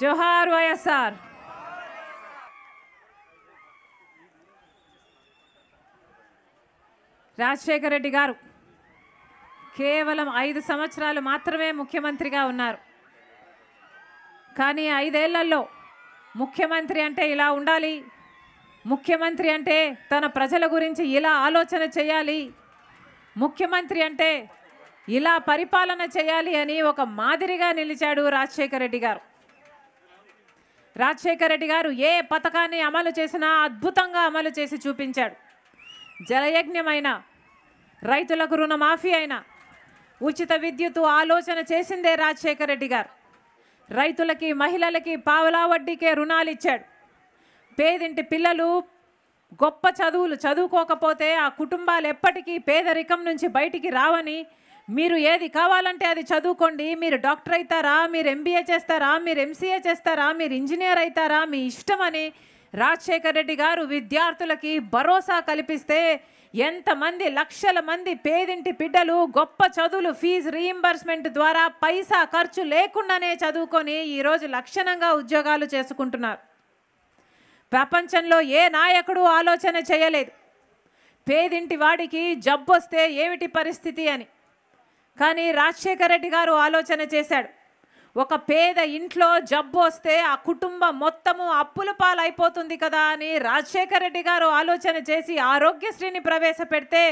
జోహార్ వైఎస్ఆర్ రాజశేఖర రెడ్డి గారు కేవలం ఐదు సంవత్సరాలు మాత్రమే ముఖ్యమంత్రిగా ఉన్నారు కానీ ఐదేళ్లలో ముఖ్యమంత్రి అంటే ఇలా ఉండాలి ముఖ్యమంత్రి అంటే తన ప్రజల గురించి ఇలా ఆలోచన చేయాలి ముఖ్యమంత్రి అంటే ఇలా పరిపాలన చేయాలి అని ఒక మాదిరిగా నిలిచాడు రాజశేఖర రెడ్డి గారు రాజశేఖర రెడ్డి గారు ఏ పథకాన్ని అమలు చేసినా అద్భుతంగా అమలు చేసి చూపించాడు జలయజ్ఞమైన రైతులకు రుణమాఫీ అయినా ఉచిత విద్యుత్ ఆలోచన చేసిందే రాజశేఖర రెడ్డి గారు రైతులకి మహిళలకి పావలా వడ్డీకే రుణాలు ఇచ్చాడు పేదింటి పిల్లలు గొప్ప చదువులు చదువుకోకపోతే ఆ కుటుంబాలు ఎప్పటికీ పేదరికం నుంచి బయటికి రావని మీరు ఏది కావాలంటే అది చదువుకోండి మీరు డాక్టర్ అవుతారా మీరు ఎంబీఏ చేస్తారా మీరు ఎంసీఏ చేస్తారా మీరు ఇంజనీర్ అవుతారా మీ ఇష్టమని రాజశేఖర రెడ్డి గారు విద్యార్థులకి భరోసా కల్పిస్తే ఎంతమంది లక్షల మంది పేదింటి బిడ్డలు గొప్ప చదువులు ఫీజు రీఎంబర్స్మెంట్ ద్వారా పైసా ఖర్చు లేకుండానే చదువుకొని ఈరోజు లక్షణంగా ఉద్యోగాలు చేసుకుంటున్నారు ప్రపంచంలో ఏ నాయకుడు ఆలోచన చేయలేదు పేదింటి వాడికి జబ్బొస్తే ఏమిటి పరిస్థితి అని కానీ రాజశేఖర రెడ్డి గారు ఆలోచన చేశాడు ఒక పేద ఇంట్లో జబ్బు వస్తే ఆ కుటుంబం మొత్తము అప్పుల పాలైపోతుంది కదా అని రాజశేఖర రెడ్డి గారు ఆలోచన చేసి ఆరోగ్యశ్రీని ప్రవేశపెడితే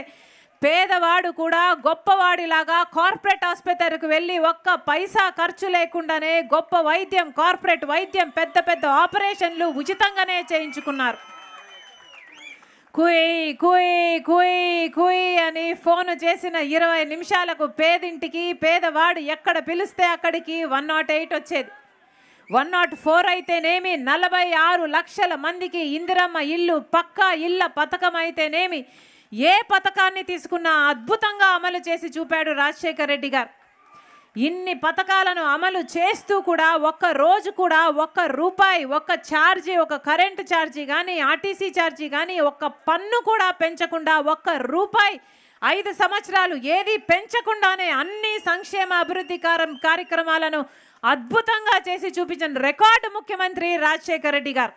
పేదవాడు కూడా గొప్పవాడిలాగా కార్పొరేట్ ఆసుపత్రికి వెళ్ళి ఒక్క పైసా ఖర్చు లేకుండానే గొప్ప వైద్యం కార్పొరేట్ వైద్యం పెద్ద పెద్ద ఆపరేషన్లు ఉచితంగానే చేయించుకున్నారు కుయ్ కుయ్ కుయ్ కుయ్ అని ఫోను చేసిన ఇరవై నిమిషాలకు పేదింటికి పేదవాడు ఎక్కడ పిలిస్తే అక్కడికి వన్ నాట్ ఎయిట్ వచ్చేది వన్ నాట్ ఫోర్ అయితేనేమి నలభై ఆరు లక్షల మందికి ఇందిరమ్మ ఇల్లు పక్కా ఇళ్ళ పథకం అయితేనేమి ఏ పథకాన్ని తీసుకున్నా అద్భుతంగా అమలు చేసి చూపాడు రాజశేఖర్ రెడ్డి గారు ఇన్ని పథకాలను అమలు చేస్తూ కూడా ఒక్క రోజు కూడా ఒక్క రూపాయి ఒక్క ఛార్జీ ఒక కరెంట్ ఛార్జీ కానీ ఆర్టీసీ ఛార్జీ కానీ ఒక్క పన్ను కూడా పెంచకుండా ఒక్క రూపాయి ఐదు సంవత్సరాలు ఏది పెంచకుండానే అన్ని సంక్షేమ అభివృద్ధి కార్యక్రమాలను అద్భుతంగా చేసి చూపించిన రికార్డు ముఖ్యమంత్రి రాజశేఖర రెడ్డి గారు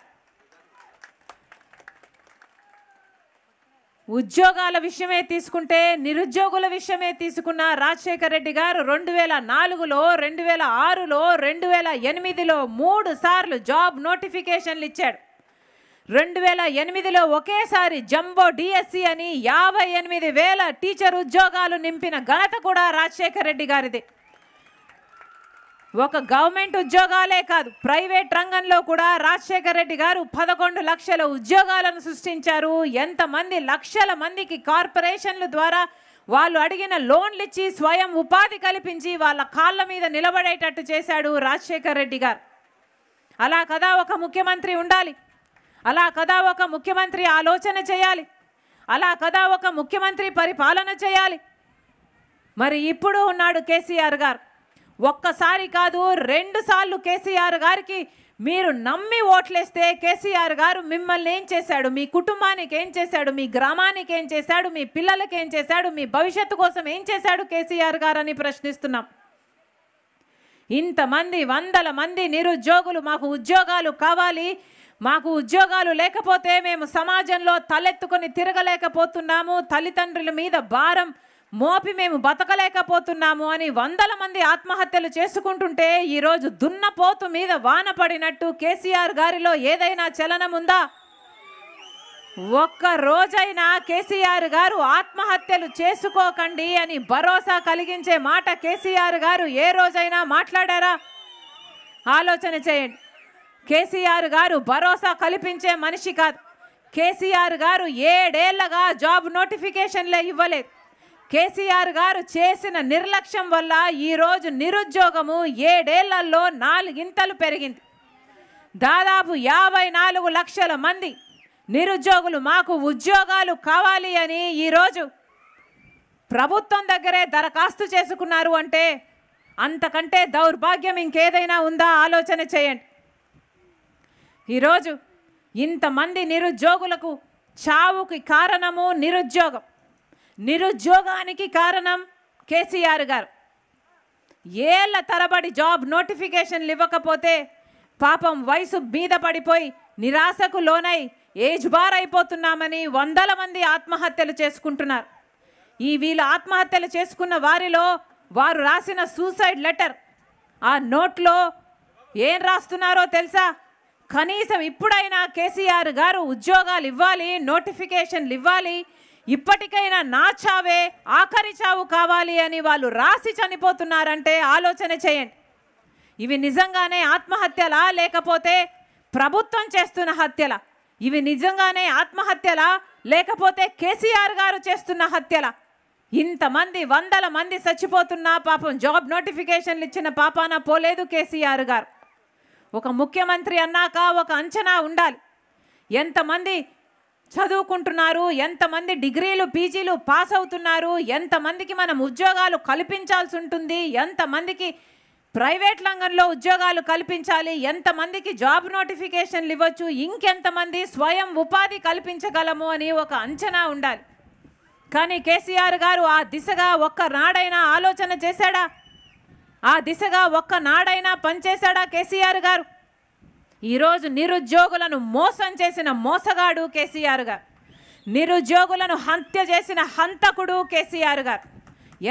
ఉద్యోగాల విషయమే తీసుకుంటే నిరుద్యోగుల విషయమే తీసుకున్న రాజశేఖర రెడ్డి గారు రెండు వేల నాలుగులో రెండు వేల ఆరులో రెండు వేల ఎనిమిదిలో మూడు సార్లు జాబ్ నోటిఫికేషన్లు ఇచ్చాడు రెండు వేల ఎనిమిదిలో ఒకేసారి జంబో డిఎస్సి అని యాభై ఎనిమిది వేల టీచర్ ఉద్యోగాలు నింపిన ఘనత కూడా రాజశేఖర రెడ్డి గారిది ఒక గవర్నమెంట్ ఉద్యోగాలే కాదు ప్రైవేట్ రంగంలో కూడా రాజశేఖర రెడ్డి గారు పదకొండు లక్షల ఉద్యోగాలను సృష్టించారు ఎంతమంది లక్షల మందికి కార్పొరేషన్ల ద్వారా వాళ్ళు అడిగిన లోన్లు ఇచ్చి స్వయం ఉపాధి కల్పించి వాళ్ళ కాళ్ళ మీద నిలబడేటట్టు చేశాడు రాజశేఖర రెడ్డి గారు అలా కదా ఒక ముఖ్యమంత్రి ఉండాలి అలా కదా ఒక ముఖ్యమంత్రి ఆలోచన చేయాలి అలా కదా ఒక ముఖ్యమంత్రి పరిపాలన చేయాలి మరి ఇప్పుడు ఉన్నాడు కేసీఆర్ గారు ఒక్కసారి కాదు రెండు సార్లు కేసీఆర్ గారికి మీరు నమ్మి ఓట్లేస్తే కేసీఆర్ గారు మిమ్మల్ని ఏం చేశాడు మీ కుటుంబానికి ఏం చేశాడు మీ గ్రామానికి ఏం చేశాడు మీ పిల్లలకి ఏం చేశాడు మీ భవిష్యత్తు కోసం ఏం చేశాడు కేసీఆర్ గారు అని ప్రశ్నిస్తున్నాం ఇంతమంది వందల మంది నిరుద్యోగులు మాకు ఉద్యోగాలు కావాలి మాకు ఉద్యోగాలు లేకపోతే మేము సమాజంలో తలెత్తుకొని తిరగలేకపోతున్నాము తల్లిదండ్రుల మీద భారం మోపి మేము బతకలేకపోతున్నాము అని వందల మంది ఆత్మహత్యలు చేసుకుంటుంటే ఈరోజు దున్నపోతు మీద వాన పడినట్టు కేసీఆర్ గారిలో ఏదైనా చలనం ఉందా ఒక్క రోజైనా కేసీఆర్ గారు ఆత్మహత్యలు చేసుకోకండి అని భరోసా కలిగించే మాట కేసీఆర్ గారు ఏ రోజైనా మాట్లాడారా ఆలోచన చేయండి కేసీఆర్ గారు భరోసా కల్పించే మనిషి కాదు కేసీఆర్ గారు ఏడేళ్లగా జాబ్ నోటిఫికేషన్లే ఇవ్వలేదు కేసీఆర్ గారు చేసిన నిర్లక్ష్యం వల్ల ఈరోజు నిరుద్యోగము ఏడేళ్లలో నాలుగింతలు పెరిగింది దాదాపు యాభై నాలుగు లక్షల మంది నిరుద్యోగులు మాకు ఉద్యోగాలు కావాలి అని ఈరోజు ప్రభుత్వం దగ్గరే దరఖాస్తు చేసుకున్నారు అంటే అంతకంటే దౌర్భాగ్యం ఇంకేదైనా ఉందా ఆలోచన చేయండి ఈరోజు ఇంతమంది నిరుద్యోగులకు చావుకి కారణము నిరుద్యోగం నిరుద్యోగానికి కారణం కేసీఆర్ గారు ఏళ్ళ తరబడి జాబ్ నోటిఫికేషన్లు ఇవ్వకపోతే పాపం వయసు మీద పడిపోయి నిరాశకు లోనై ఏజ్ బార్ అయిపోతున్నామని వందల మంది ఆత్మహత్యలు చేసుకుంటున్నారు ఈ వీళ్ళు ఆత్మహత్యలు చేసుకున్న వారిలో వారు రాసిన సూసైడ్ లెటర్ ఆ నోట్లో ఏం రాస్తున్నారో తెలుసా కనీసం ఇప్పుడైనా కేసీఆర్ గారు ఉద్యోగాలు ఇవ్వాలి నోటిఫికేషన్లు ఇవ్వాలి ఇప్పటికైనా నా చావే ఆఖరి చావు కావాలి అని వాళ్ళు రాసి చనిపోతున్నారంటే ఆలోచన చేయండి ఇవి నిజంగానే ఆత్మహత్యలా లేకపోతే ప్రభుత్వం చేస్తున్న హత్యల ఇవి నిజంగానే ఆత్మహత్యలా లేకపోతే కేసీఆర్ గారు చేస్తున్న హత్యల ఇంతమంది వందల మంది చచ్చిపోతున్నా పాపం జాబ్ నోటిఫికేషన్లు ఇచ్చిన పాపాన పోలేదు కేసీఆర్ గారు ఒక ముఖ్యమంత్రి అన్నాక ఒక అంచనా ఉండాలి ఎంతమంది చదువుకుంటున్నారు ఎంతమంది డిగ్రీలు పీజీలు పాస్ అవుతున్నారు ఎంతమందికి మనం ఉద్యోగాలు కల్పించాల్సి ఉంటుంది ఎంతమందికి ప్రైవేట్ రంగంలో ఉద్యోగాలు కల్పించాలి ఎంతమందికి జాబ్ నోటిఫికేషన్లు ఇవ్వచ్చు ఇంకెంతమంది స్వయం ఉపాధి కల్పించగలము అని ఒక అంచనా ఉండాలి కానీ కేసీఆర్ గారు ఆ దిశగా ఒక్క నాడైనా ఆలోచన చేశాడా ఆ దిశగా ఒక్క నాడైనా పనిచేశాడా కేసీఆర్ గారు ఈరోజు నిరుద్యోగులను మోసం చేసిన మోసగాడు కేసీఆర్ గారు నిరుద్యోగులను హత్య చేసిన హంతకుడు కేసీఆర్ గారు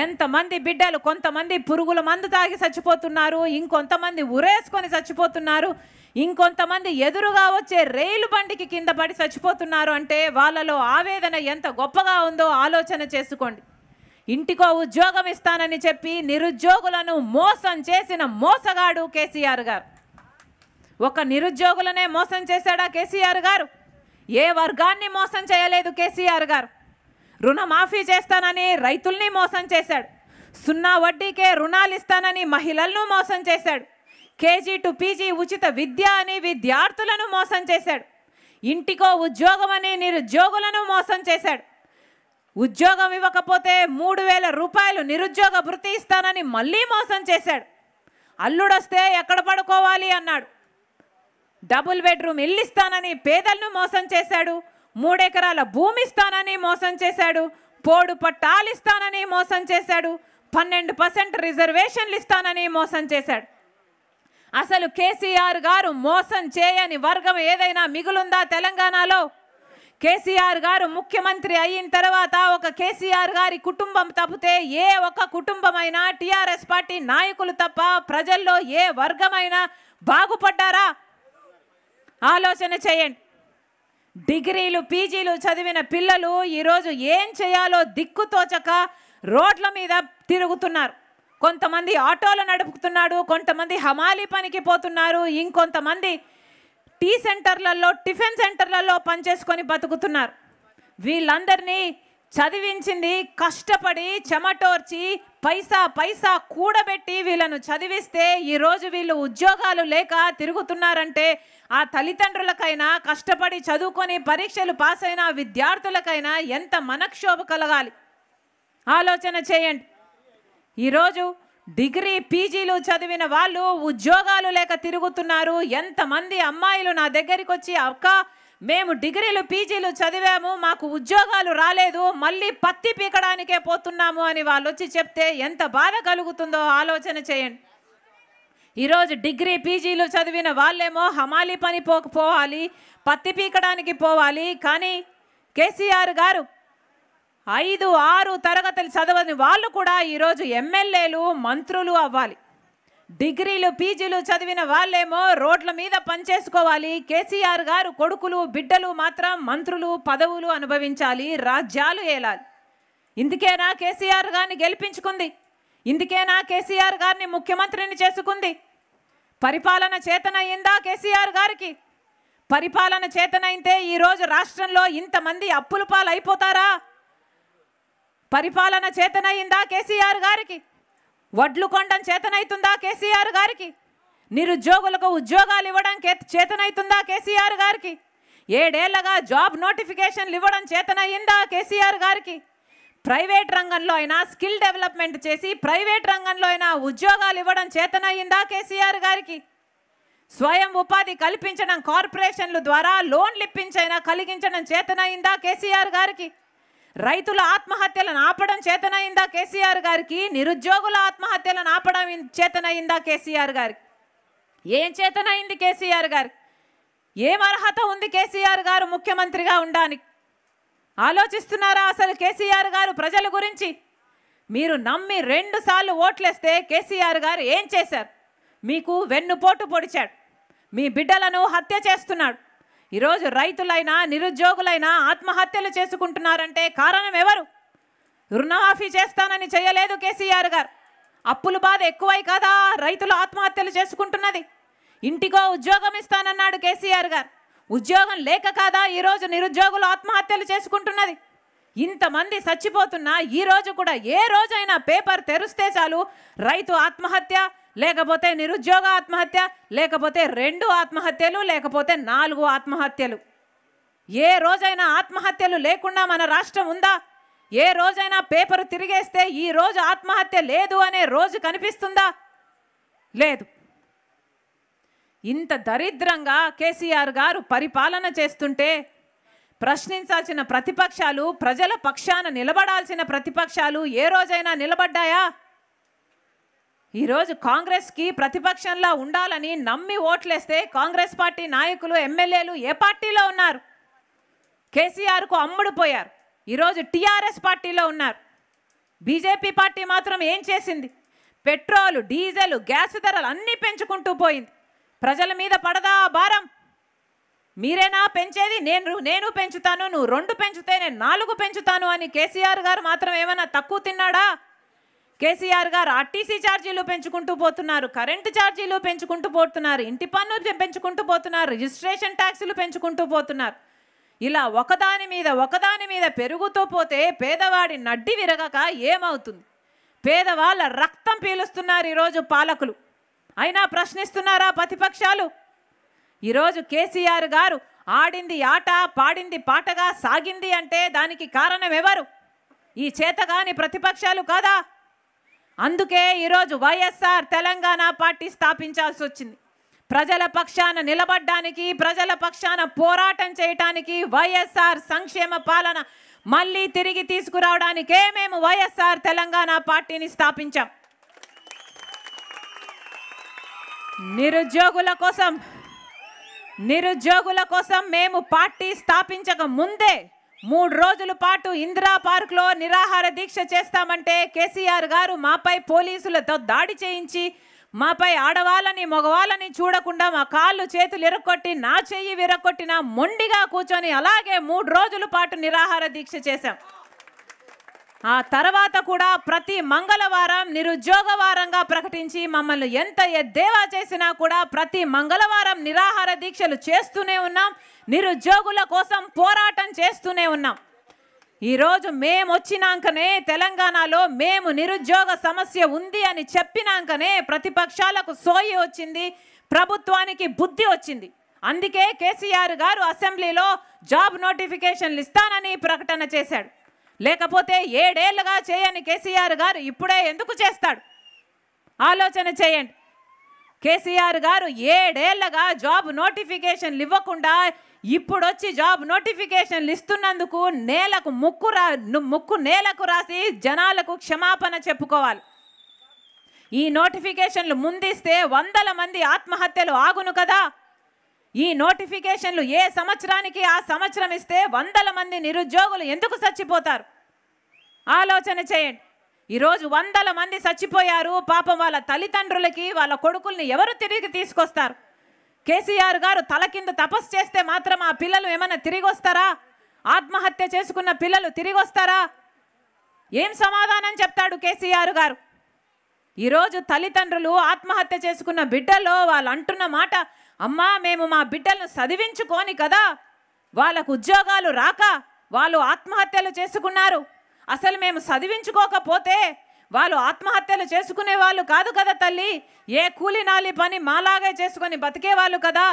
ఎంతమంది బిడ్డలు కొంతమంది పురుగుల మందు తాగి చచ్చిపోతున్నారు ఇంకొంతమంది ఉరేసుకొని చచ్చిపోతున్నారు ఇంకొంతమంది ఎదురుగా వచ్చే రైలు బండికి కింద పడి చచ్చిపోతున్నారు అంటే వాళ్ళలో ఆవేదన ఎంత గొప్పగా ఉందో ఆలోచన చేసుకోండి ఇంటికో ఉద్యోగం ఇస్తానని చెప్పి నిరుద్యోగులను మోసం చేసిన మోసగాడు కేసీఆర్ గారు ఒక నిరుద్యోగులనే మోసం చేశాడా కేసీఆర్ గారు ఏ వర్గాన్ని మోసం చేయలేదు కేసీఆర్ గారు రుణమాఫీ చేస్తానని రైతుల్ని మోసం చేశాడు సున్నా వడ్డీకే రుణాలు ఇస్తానని మహిళలను మోసం చేశాడు కేజీ టు పీజీ ఉచిత విద్య అని విద్యార్థులను మోసం చేశాడు ఇంటికో ఉద్యోగం అని నిరుద్యోగులను మోసం చేశాడు ఉద్యోగం ఇవ్వకపోతే మూడు వేల రూపాయలు నిరుద్యోగ భృతి ఇస్తానని మళ్ళీ మోసం చేశాడు అల్లుడొస్తే ఎక్కడ పడుకోవాలి అన్నాడు డబుల్ బెడ్రూమ్ ఇల్లు ఇస్తానని పేదలను మోసం చేశాడు మూడెకరాల భూమి ఇస్తానని మోసం చేశాడు పోడు పట్టాలు ఇస్తానని మోసం చేశాడు పన్నెండు పర్సెంట్ రిజర్వేషన్లు ఇస్తానని మోసం చేశాడు అసలు కేసీఆర్ గారు మోసం చేయని వర్గం ఏదైనా మిగులుందా తెలంగాణలో కేసీఆర్ గారు ముఖ్యమంత్రి అయిన తర్వాత ఒక కేసీఆర్ గారి కుటుంబం తప్పితే ఏ ఒక్క కుటుంబమైనా టీఆర్ఎస్ పార్టీ నాయకులు తప్ప ప్రజల్లో ఏ వర్గమైనా బాగుపడ్డారా ఆలోచన చేయండి డిగ్రీలు పీజీలు చదివిన పిల్లలు ఈరోజు ఏం చేయాలో దిక్కుతోచక రోడ్ల మీద తిరుగుతున్నారు కొంతమంది ఆటోలు నడుపుతున్నాడు కొంతమంది హమాలి పనికి పోతున్నారు ఇంకొంతమంది టీ సెంటర్లలో టిఫిన్ సెంటర్లలో పనిచేసుకొని బతుకుతున్నారు వీళ్ళందరినీ చదివించింది కష్టపడి చెమటోర్చి పైసా పైసా కూడబెట్టి వీళ్ళను చదివిస్తే ఈరోజు వీళ్ళు ఉద్యోగాలు లేక తిరుగుతున్నారంటే ఆ తల్లిదండ్రులకైనా కష్టపడి చదువుకొని పరీక్షలు పాస్ అయిన విద్యార్థులకైనా ఎంత మనక్షోభ కలగాలి ఆలోచన చేయండి ఈరోజు డిగ్రీ పీజీలు చదివిన వాళ్ళు ఉద్యోగాలు లేక తిరుగుతున్నారు ఎంతమంది అమ్మాయిలు నా దగ్గరికి వచ్చి అక్క మేము డిగ్రీలు పీజీలు చదివాము మాకు ఉద్యోగాలు రాలేదు మళ్ళీ పత్తి పీకడానికే పోతున్నాము అని వాళ్ళు వచ్చి చెప్తే ఎంత బాధ కలుగుతుందో ఆలోచన చేయండి ఈరోజు డిగ్రీ పీజీలు చదివిన వాళ్ళేమో హమాలి పని పోకపోవాలి పత్తి పీకడానికి పోవాలి కానీ కేసీఆర్ గారు ఐదు ఆరు తరగతులు చదవని వాళ్ళు కూడా ఈరోజు ఎమ్మెల్యేలు మంత్రులు అవ్వాలి డిగ్రీలు పీజీలు చదివిన వాళ్ళేమో రోడ్ల మీద పనిచేసుకోవాలి కేసీఆర్ గారు కొడుకులు బిడ్డలు మాత్రం మంత్రులు పదవులు అనుభవించాలి రాజ్యాలు ఏలాలి ఇందుకేనా కేసీఆర్ గారిని గెలిపించుకుంది ఇందుకేనా కేసీఆర్ గారిని ముఖ్యమంత్రిని చేసుకుంది పరిపాలన చేతనయ్యిందా కేసీఆర్ గారికి పరిపాలన చేతనైతే ఈరోజు రాష్ట్రంలో ఇంతమంది అప్పుల పాలైపోతారా పరిపాలన చేతనయ్యిందా కేసీఆర్ గారికి వడ్లు కొండం చేతనైతుందా కేసీఆర్ గారికి నిరుద్యోగులకు ఉద్యోగాలు ఇవ్వడం చేతనైతుందా కేసీఆర్ గారికి ఏడేళ్లగా జాబ్ నోటిఫికేషన్లు ఇవ్వడం చేతనయ్యిందా కేసీఆర్ గారికి ప్రైవేట్ రంగంలో అయినా స్కిల్ డెవలప్మెంట్ చేసి ప్రైవేట్ రంగంలో అయినా ఉద్యోగాలు ఇవ్వడం చేతనయ్యిందా కేసీఆర్ గారికి స్వయం ఉపాధి కల్పించడం కార్పొరేషన్లు ద్వారా లోన్లు ఇప్పించైనా కలిగించడం చేతనయ్యిందా కేసీఆర్ గారికి రైతుల ఆత్మహత్యలను ఆపడం చేతనైందా కేసీఆర్ గారికి నిరుద్యోగుల ఆత్మహత్యలను ఆపడం చేతనైందా కేసీఆర్ గారికి ఏం చేతనైంది కేసీఆర్ గారు ఏం అర్హత ఉంది కేసీఆర్ గారు ముఖ్యమంత్రిగా ఉండడానికి ఆలోచిస్తున్నారా అసలు కేసీఆర్ గారు ప్రజల గురించి మీరు నమ్మి రెండుసార్లు ఓట్లేస్తే కేసీఆర్ గారు ఏం చేశారు మీకు వెన్నుపోటు పొడిచాడు మీ బిడ్డలను హత్య చేస్తున్నాడు ఈరోజు రైతులైనా నిరుద్యోగులైనా ఆత్మహత్యలు చేసుకుంటున్నారంటే కారణం ఎవరు రుణమాఫీ చేస్తానని చేయలేదు కేసీఆర్ గారు అప్పుల బాధ ఎక్కువై కదా రైతులు ఆత్మహత్యలు చేసుకుంటున్నది ఇంటికో ఉద్యోగం ఇస్తానన్నాడు కేసీఆర్ గారు ఉద్యోగం లేక కాదా ఈరోజు నిరుద్యోగులు ఆత్మహత్యలు చేసుకుంటున్నది ఇంతమంది చచ్చిపోతున్నా ఈరోజు కూడా ఏ రోజైనా పేపర్ తెరిస్తే చాలు రైతు ఆత్మహత్య లేకపోతే నిరుద్యోగ ఆత్మహత్య లేకపోతే రెండు ఆత్మహత్యలు లేకపోతే నాలుగు ఆత్మహత్యలు ఏ రోజైనా ఆత్మహత్యలు లేకుండా మన రాష్ట్రం ఉందా ఏ రోజైనా పేపరు తిరిగేస్తే ఈ రోజు ఆత్మహత్య లేదు అనే రోజు కనిపిస్తుందా లేదు ఇంత దరిద్రంగా కేసీఆర్ గారు పరిపాలన చేస్తుంటే ప్రశ్నించాల్సిన ప్రతిపక్షాలు ప్రజల పక్షాన నిలబడాల్సిన ప్రతిపక్షాలు ఏ రోజైనా నిలబడ్డాయా ఈరోజు కాంగ్రెస్కి ప్రతిపక్షంలో ఉండాలని నమ్మి ఓట్లేస్తే కాంగ్రెస్ పార్టీ నాయకులు ఎమ్మెల్యేలు ఏ పార్టీలో ఉన్నారు కేసీఆర్కు అమ్ముడుపోయారు ఈరోజు టీఆర్ఎస్ పార్టీలో ఉన్నారు బీజేపీ పార్టీ మాత్రం ఏం చేసింది పెట్రోలు డీజిల్ గ్యాస్ ధరలు అన్నీ పెంచుకుంటూ పోయింది ప్రజల మీద పడదా భారం మీరేనా పెంచేది నేను నేను పెంచుతాను నువ్వు రెండు పెంచితే నేను నాలుగు పెంచుతాను అని కేసీఆర్ గారు మాత్రం ఏమైనా తక్కువ తిన్నాడా కేసీఆర్ గారు ఆర్టీసీ ఛార్జీలు పెంచుకుంటూ పోతున్నారు కరెంటు ఛార్జీలు పెంచుకుంటూ పోతున్నారు ఇంటి పన్ను పెంచుకుంటూ పోతున్నారు రిజిస్ట్రేషన్ ట్యాక్సులు పెంచుకుంటూ పోతున్నారు ఇలా ఒకదాని మీద ఒకదాని మీద పెరుగుతూ పోతే పేదవాడి నడ్డి విరగక ఏమవుతుంది పేదవాళ్ళ రక్తం పీలుస్తున్నారు ఈరోజు పాలకులు అయినా ప్రశ్నిస్తున్నారా ప్రతిపక్షాలు ఈరోజు కేసీఆర్ గారు ఆడింది ఆట పాడింది పాటగా సాగింది అంటే దానికి కారణం ఎవరు ఈ చేతగాని ప్రతిపక్షాలు కాదా అందుకే ఈరోజు వైఎస్ఆర్ తెలంగాణ పార్టీ స్థాపించాల్సి వచ్చింది ప్రజల పక్షాన నిలబడ్డానికి ప్రజల పక్షాన పోరాటం చేయటానికి వైఎస్ఆర్ సంక్షేమ పాలన మళ్ళీ తిరిగి తీసుకురావడానికే మేము వైఎస్ఆర్ తెలంగాణ పార్టీని స్థాపించాం నిరుద్యోగుల కోసం నిరుద్యోగుల కోసం మేము పార్టీ స్థాపించక ముందే మూడు రోజుల పాటు ఇందిరా పార్క్లో నిరాహార దీక్ష చేస్తామంటే కేసీఆర్ గారు మాపై పోలీసులతో దాడి చేయించి మాపై ఆడవాళ్ళని మగవాళ్ళని చూడకుండా మా కాళ్ళు చేతులు ఇరక్కొట్టి నా చెయ్యి విరక్కొట్టిన మొండిగా కూర్చొని అలాగే మూడు రోజుల పాటు నిరాహార దీక్ష చేశాం ఆ తర్వాత కూడా ప్రతి మంగళవారం నిరుద్యోగ వారంగా ప్రకటించి మమ్మల్ని ఎంత ఎద్దేవా చేసినా కూడా ప్రతి మంగళవారం నిరాహార దీక్షలు చేస్తూనే ఉన్నాం నిరుద్యోగుల కోసం పోరాటం చేస్తూనే ఉన్నాం ఈరోజు మేము వచ్చినాకనే తెలంగాణలో మేము నిరుద్యోగ సమస్య ఉంది అని చెప్పినాకనే ప్రతిపక్షాలకు సోయి వచ్చింది ప్రభుత్వానికి బుద్ధి వచ్చింది అందుకే కేసీఆర్ గారు అసెంబ్లీలో జాబ్ నోటిఫికేషన్లు ఇస్తానని ప్రకటన చేశాడు లేకపోతే ఏడేళ్లుగా చేయని కేసీఆర్ గారు ఇప్పుడే ఎందుకు చేస్తాడు ఆలోచన చేయండి కేసీఆర్ గారు ఏడేళ్ళగా జాబ్ నోటిఫికేషన్లు ఇవ్వకుండా ఇప్పుడు వచ్చి జాబ్ నోటిఫికేషన్లు ఇస్తున్నందుకు నేలకు ముక్కు రా ముక్కు నేలకు రాసి జనాలకు క్షమాపణ చెప్పుకోవాలి ఈ నోటిఫికేషన్లు ముందిస్తే వందల మంది ఆత్మహత్యలు ఆగును కదా ఈ నోటిఫికేషన్లు ఏ సంవత్సరానికి ఆ సంవత్సరం ఇస్తే వందల మంది నిరుద్యోగులు ఎందుకు చచ్చిపోతారు ఆలోచన చేయండి ఈరోజు వందల మంది చచ్చిపోయారు పాపం వాళ్ళ తల్లిదండ్రులకి వాళ్ళ కొడుకుల్ని ఎవరు తిరిగి తీసుకొస్తారు కేసీఆర్ గారు తల కింద తపస్సు చేస్తే మాత్రం ఆ పిల్లలు ఏమైనా తిరిగి వస్తారా ఆత్మహత్య చేసుకున్న పిల్లలు తిరిగి వస్తారా ఏం సమాధానం చెప్తాడు కేసీఆర్ గారు ఈరోజు తల్లిదండ్రులు ఆత్మహత్య చేసుకున్న బిడ్డలో వాళ్ళు అంటున్న మాట అమ్మా మేము మా బిడ్డలను చదివించుకోని కదా వాళ్ళకు ఉద్యోగాలు రాక వాళ్ళు ఆత్మహత్యలు చేసుకున్నారు అసలు మేము చదివించుకోకపోతే వాళ్ళు ఆత్మహత్యలు చేసుకునే వాళ్ళు కాదు కదా తల్లి ఏ కూలి నాలి పని మాలాగే చేసుకొని బతికే వాళ్ళు కదా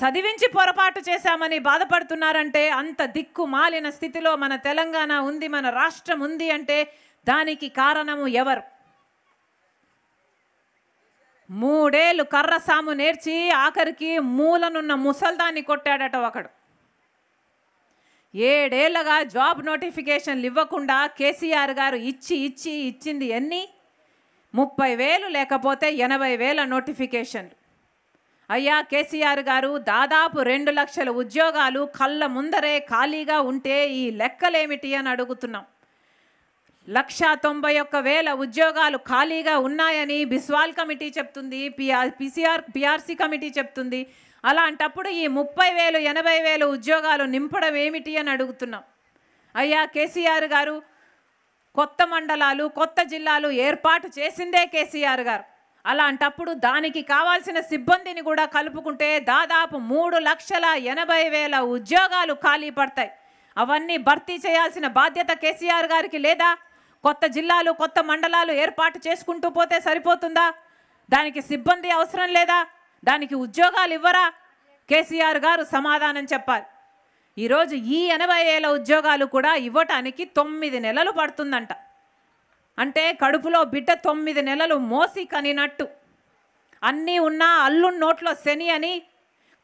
చదివించి పొరపాటు చేశామని బాధపడుతున్నారంటే అంత దిక్కు మాలిన స్థితిలో మన తెలంగాణ ఉంది మన రాష్ట్రం ఉంది అంటే దానికి కారణము ఎవరు మూడేళ్ళు కర్ర సాము నేర్చి ఆఖరికి మూలనున్న ముసల్దాన్ని కొట్టాడట ఒకడు ఏడేళ్లగా జాబ్ నోటిఫికేషన్లు ఇవ్వకుండా కేసీఆర్ గారు ఇచ్చి ఇచ్చి ఇచ్చింది ఎన్ని ముప్పై వేలు లేకపోతే ఎనభై వేల నోటిఫికేషన్లు అయ్యా కేసీఆర్ గారు దాదాపు రెండు లక్షల ఉద్యోగాలు కళ్ళ ముందరే ఖాళీగా ఉంటే ఈ లెక్కలేమిటి అని అడుగుతున్నాం లక్ష తొంభై ఒక్క వేల ఉద్యోగాలు ఖాళీగా ఉన్నాయని బిస్వాల్ కమిటీ చెప్తుంది పిఆర్ పిసిఆర్ పిఆర్సీ కమిటీ చెప్తుంది అలాంటప్పుడు ఈ ముప్పై వేలు ఎనభై వేలు ఉద్యోగాలు నింపడం ఏమిటి అని అడుగుతున్నాం అయ్యా కేసీఆర్ గారు కొత్త మండలాలు కొత్త జిల్లాలు ఏర్పాటు చేసిందే కేసీఆర్ గారు అలాంటప్పుడు దానికి కావాల్సిన సిబ్బందిని కూడా కలుపుకుంటే దాదాపు మూడు లక్షల ఎనభై వేల ఉద్యోగాలు ఖాళీ పడతాయి అవన్నీ భర్తీ చేయాల్సిన బాధ్యత కేసీఆర్ గారికి లేదా కొత్త జిల్లాలు కొత్త మండలాలు ఏర్పాటు చేసుకుంటూ పోతే సరిపోతుందా దానికి సిబ్బంది అవసరం లేదా దానికి ఉద్యోగాలు ఇవ్వరా కేసీఆర్ గారు సమాధానం చెప్పాలి ఈరోజు ఈ ఎనభై ఏళ్ళ ఉద్యోగాలు కూడా ఇవ్వటానికి తొమ్మిది నెలలు పడుతుందంట అంటే కడుపులో బిడ్డ తొమ్మిది నెలలు మోసి కనినట్టు అన్నీ ఉన్నా అల్లు నోట్లో శని అని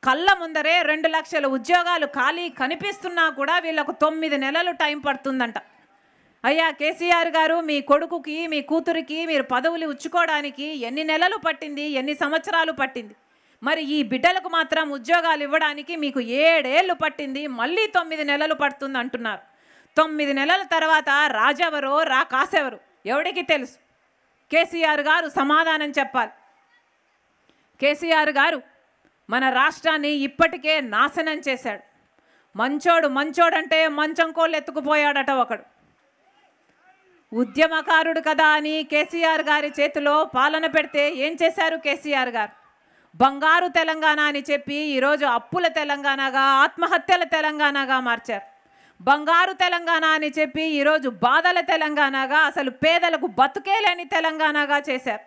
కళ్ళ ముందరే రెండు లక్షల ఉద్యోగాలు ఖాళీ కనిపిస్తున్నా కూడా వీళ్ళకు తొమ్మిది నెలలు టైం పడుతుందంట అయ్యా కేసీఆర్ గారు మీ కొడుకుకి మీ కూతురికి మీరు పదవులు ఉచ్చుకోవడానికి ఎన్ని నెలలు పట్టింది ఎన్ని సంవత్సరాలు పట్టింది మరి ఈ బిడ్డలకు మాత్రం ఉద్యోగాలు ఇవ్వడానికి మీకు ఏడేళ్ళు పట్టింది మళ్ళీ తొమ్మిది నెలలు పడుతుంది అంటున్నారు తొమ్మిది నెలల తర్వాత రాజెవరో రా కాసెవరు ఎవడికి తెలుసు కేసీఆర్ గారు సమాధానం చెప్పాలి కేసీఆర్ గారు మన రాష్ట్రాన్ని ఇప్పటికే నాశనం చేశాడు మంచోడు మంచోడంటే మంచం కోళ్ళు ఎత్తుకుపోయాడట ఒకడు ఉద్యమకారుడు కదా అని కేసీఆర్ గారి చేతిలో పాలన పెడితే ఏం చేశారు కేసీఆర్ గారు బంగారు తెలంగాణ అని చెప్పి ఈరోజు అప్పుల తెలంగాణగా ఆత్మహత్యల తెలంగాణగా మార్చారు బంగారు తెలంగాణ అని చెప్పి ఈరోజు బాధల తెలంగాణగా అసలు పేదలకు బతుకేలేని తెలంగాణగా చేశారు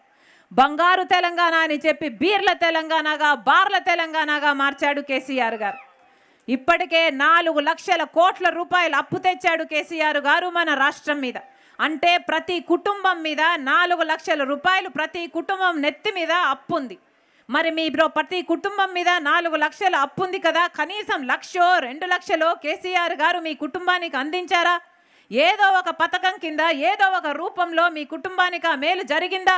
బంగారు తెలంగాణ అని చెప్పి బీర్ల తెలంగాణగా బార్ల తెలంగాణగా మార్చాడు కేసీఆర్ గారు ఇప్పటికే నాలుగు లక్షల కోట్ల రూపాయలు అప్పు తెచ్చాడు కేసీఆర్ గారు మన రాష్ట్రం మీద అంటే ప్రతి కుటుంబం మీద నాలుగు లక్షల రూపాయలు ప్రతి కుటుంబం నెత్తి మీద అప్పు ఉంది మరి మీ ప్రతి కుటుంబం మీద నాలుగు లక్షల అప్పు ఉంది కదా కనీసం లక్షో రెండు లక్షలో కేసీఆర్ గారు మీ కుటుంబానికి అందించారా ఏదో ఒక పథకం కింద ఏదో ఒక రూపంలో మీ కుటుంబానికి ఆ మేలు జరిగిందా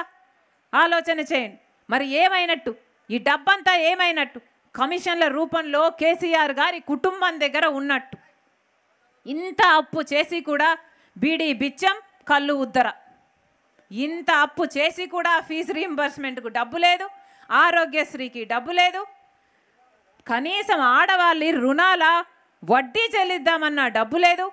ఆలోచన చేయండి మరి ఏమైనట్టు ఈ డబ్బంతా ఏమైనట్టు కమిషన్ల రూపంలో కేసీఆర్ గారి కుటుంబం దగ్గర ఉన్నట్టు ఇంత అప్పు చేసి కూడా బీడీ బిచ్చం కళ్ళు ఉద్దర ఇంత అప్పు చేసి కూడా ఫీజు రీఎంబర్స్మెంట్కు డబ్బు లేదు ఆరోగ్యశ్రీకి డబ్బు లేదు కనీసం ఆడవాళ్ళి రుణాల వడ్డీ చెల్లిద్దామన్నా డబ్బు లేదు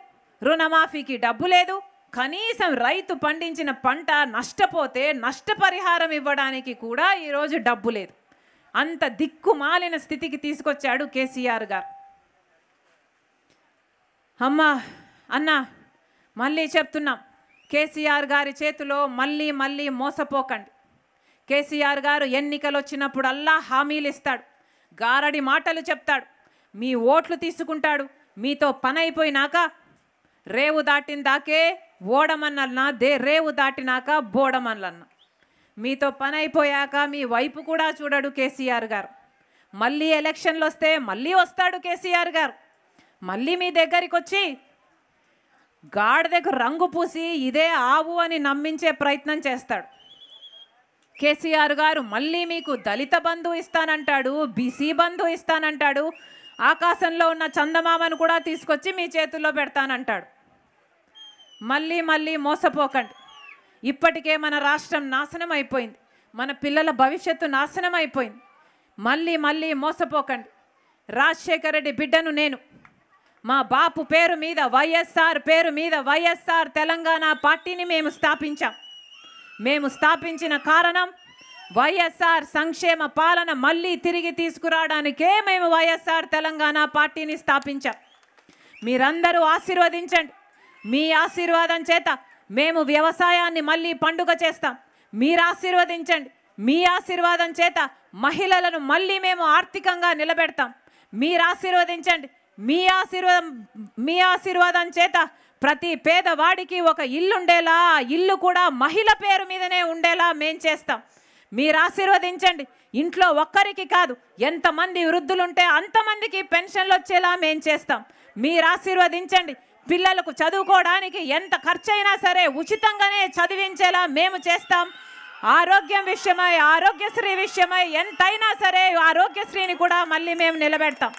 రుణమాఫీకి డబ్బు లేదు కనీసం రైతు పండించిన పంట నష్టపోతే నష్టపరిహారం ఇవ్వడానికి కూడా ఈరోజు డబ్బు లేదు అంత దిక్కుమాలిన స్థితికి తీసుకొచ్చాడు కేసీఆర్ గారు అమ్మా అన్న మళ్ళీ చెప్తున్నాం కేసీఆర్ గారి చేతిలో మళ్ళీ మళ్ళీ మోసపోకండి కేసీఆర్ గారు ఎన్నికలు వచ్చినప్పుడల్లా హామీలు ఇస్తాడు గారడి మాటలు చెప్తాడు మీ ఓట్లు తీసుకుంటాడు మీతో పని అయిపోయినాక రేవు దాటిన దాకే ఓడమన్న దే రేవు దాటినాక బోడమన్న మీతో పని అయిపోయాక మీ వైపు కూడా చూడడు కేసీఆర్ గారు మళ్ళీ ఎలక్షన్లు వస్తే మళ్ళీ వస్తాడు కేసీఆర్ గారు మళ్ళీ మీ దగ్గరికి వచ్చి గాడిదకు రంగు పూసి ఇదే ఆవు అని నమ్మించే ప్రయత్నం చేస్తాడు కేసీఆర్ గారు మళ్ళీ మీకు దళిత బంధు ఇస్తానంటాడు బీసీ బంధు ఇస్తానంటాడు ఆకాశంలో ఉన్న చందమామను కూడా తీసుకొచ్చి మీ చేతుల్లో పెడతానంటాడు మళ్ళీ మళ్ళీ మోసపోకండి ఇప్పటికే మన రాష్ట్రం నాశనం అయిపోయింది మన పిల్లల భవిష్యత్తు నాశనం అయిపోయింది మళ్ళీ మళ్ళీ మోసపోకండి రాజశేఖర రెడ్డి బిడ్డను నేను మా బాపు పేరు మీద వైఎస్ఆర్ పేరు మీద వైఎస్ఆర్ తెలంగాణ పార్టీని మేము స్థాపించాం మేము స్థాపించిన కారణం వైఎస్ఆర్ సంక్షేమ పాలన మళ్ళీ తిరిగి తీసుకురావడానికే మేము వైఎస్ఆర్ తెలంగాణ పార్టీని స్థాపించాం మీరందరూ ఆశీర్వదించండి మీ ఆశీర్వాదం చేత మేము వ్యవసాయాన్ని మళ్ళీ పండుగ చేస్తాం మీరు ఆశీర్వదించండి మీ ఆశీర్వాదం చేత మహిళలను మళ్ళీ మేము ఆర్థికంగా నిలబెడతాం మీరు ఆశీర్వదించండి మీ ఆశీర్వాదం మీ ఆశీర్వాదం చేత ప్రతి పేదవాడికి ఒక ఇల్లు ఉండేలా ఇల్లు కూడా మహిళ పేరు మీదనే ఉండేలా మేం చేస్తాం మీరు ఆశీర్వదించండి ఇంట్లో ఒక్కరికి కాదు ఎంతమంది వృద్ధులుంటే అంతమందికి పెన్షన్లు వచ్చేలా మేం చేస్తాం మీరు ఆశీర్వదించండి పిల్లలకు చదువుకోవడానికి ఎంత ఖర్చైనా సరే ఉచితంగానే చదివించేలా మేము చేస్తాం ఆరోగ్యం విషయమై ఆరోగ్యశ్రీ విషయమై ఎంతైనా సరే ఆరోగ్యశ్రీని కూడా మళ్ళీ మేము నిలబెడతాం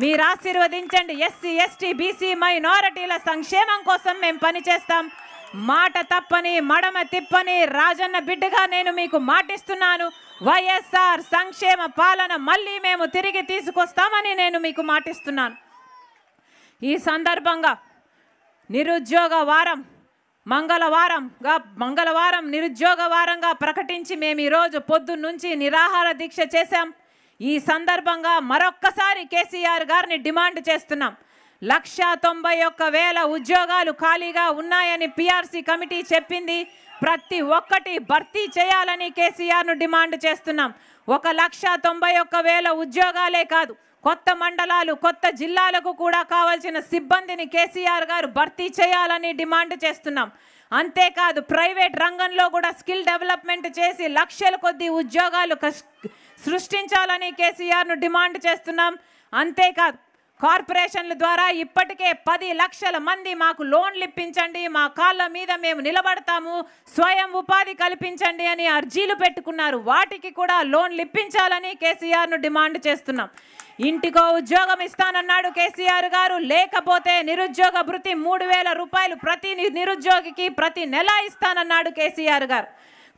మీరు ఆశీర్వదించండి ఎస్సీ ఎస్టీ బీసీ మైనారిటీల సంక్షేమం కోసం మేము పనిచేస్తాం మాట తప్పని మడమ తిప్పని రాజన్న బిడ్డగా నేను మీకు మాటిస్తున్నాను వైఎస్ఆర్ సంక్షేమ పాలన మళ్ళీ మేము తిరిగి తీసుకొస్తామని నేను మీకు మాటిస్తున్నాను ఈ సందర్భంగా నిరుద్యోగ వారం మంగళవారంగా మంగళవారం నిరుద్యోగ వారంగా ప్రకటించి మేము ఈరోజు పొద్దున్నుంచి నిరాహార దీక్ష చేశాం ఈ సందర్భంగా మరొక్కసారి కేసీఆర్ గారిని డిమాండ్ చేస్తున్నాం లక్ష తొంభై ఒక్క వేల ఉద్యోగాలు ఖాళీగా ఉన్నాయని పీఆర్సీ కమిటీ చెప్పింది ప్రతి ఒక్కటి భర్తీ చేయాలని కేసీఆర్ను డిమాండ్ చేస్తున్నాం ఒక లక్ష తొంభై ఒక్క వేల ఉద్యోగాలే కాదు కొత్త మండలాలు కొత్త జిల్లాలకు కూడా కావాల్సిన సిబ్బందిని కేసీఆర్ గారు భర్తీ చేయాలని డిమాండ్ చేస్తున్నాం అంతేకాదు ప్రైవేట్ రంగంలో కూడా స్కిల్ డెవలప్మెంట్ చేసి లక్షల కొద్ది ఉద్యోగాలు సృష్టించాలని కేసీఆర్ను డిమాండ్ చేస్తున్నాం అంతేకాదు కార్పొరేషన్ల ద్వారా ఇప్పటికే పది లక్షల మంది మాకు లోన్లు ఇప్పించండి మా కాళ్ళ మీద మేము నిలబడతాము స్వయం ఉపాధి కల్పించండి అని అర్జీలు పెట్టుకున్నారు వాటికి కూడా లోన్లు ఇప్పించాలని కేసీఆర్ను డిమాండ్ చేస్తున్నాం ఇంటికో ఉద్యోగం ఇస్తానన్నాడు కేసీఆర్ గారు లేకపోతే నిరుద్యోగ భృతి మూడు వేల రూపాయలు ప్రతి నిరుద్యోగికి ప్రతి నెల ఇస్తానన్నాడు కేసీఆర్ గారు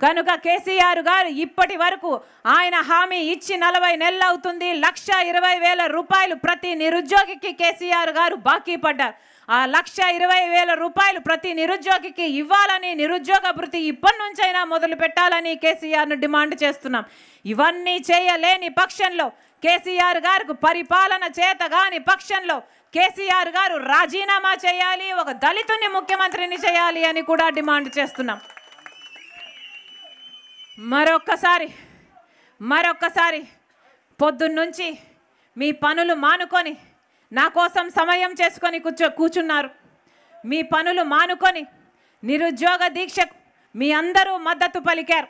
కనుక కేసీఆర్ గారు ఇప్పటి వరకు ఆయన హామీ ఇచ్చి నలభై నెలలు అవుతుంది లక్ష ఇరవై వేల రూపాయలు ప్రతి నిరుద్యోగికి కేసీఆర్ గారు బాకీ పడ్డారు ఆ లక్ష ఇరవై వేల రూపాయలు ప్రతి నిరుద్యోగికి ఇవ్వాలని నిరుద్యోగ భృతి ఇప్పటి నుంచైనా మొదలు పెట్టాలని కేసీఆర్ను డిమాండ్ చేస్తున్నాం ఇవన్నీ చేయలేని పక్షంలో కేసీఆర్ గారికి పరిపాలన చేతగాని పక్షంలో కేసీఆర్ గారు రాజీనామా చేయాలి ఒక దళితుని ముఖ్యమంత్రిని చేయాలి అని కూడా డిమాండ్ చేస్తున్నాం మరొక్కసారి మరొక్కసారి పొద్దున్నుంచి మీ పనులు మానుకొని నా కోసం సమయం చేసుకొని కూర్చో కూర్చున్నారు మీ పనులు మానుకొని నిరుద్యోగ దీక్షకు మీ అందరూ మద్దతు పలికారు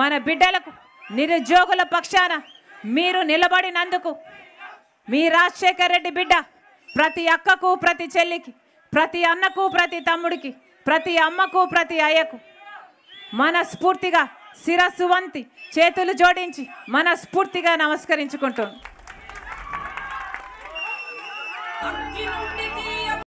మన బిడ్డలకు నిరుద్యోగుల పక్షాన మీరు నిలబడినందుకు మీ రాజశేఖర్ రెడ్డి బిడ్డ ప్రతి అక్కకు ప్రతి చెల్లికి ప్రతి అన్నకు ప్రతి తమ్ముడికి ప్రతి అమ్మకు ప్రతి అయ్యకు మనస్ఫూర్తిగా శిరస్సు వంతి చేతులు జోడించి మనస్ఫూర్తిగా నమస్కరించుకుంటాం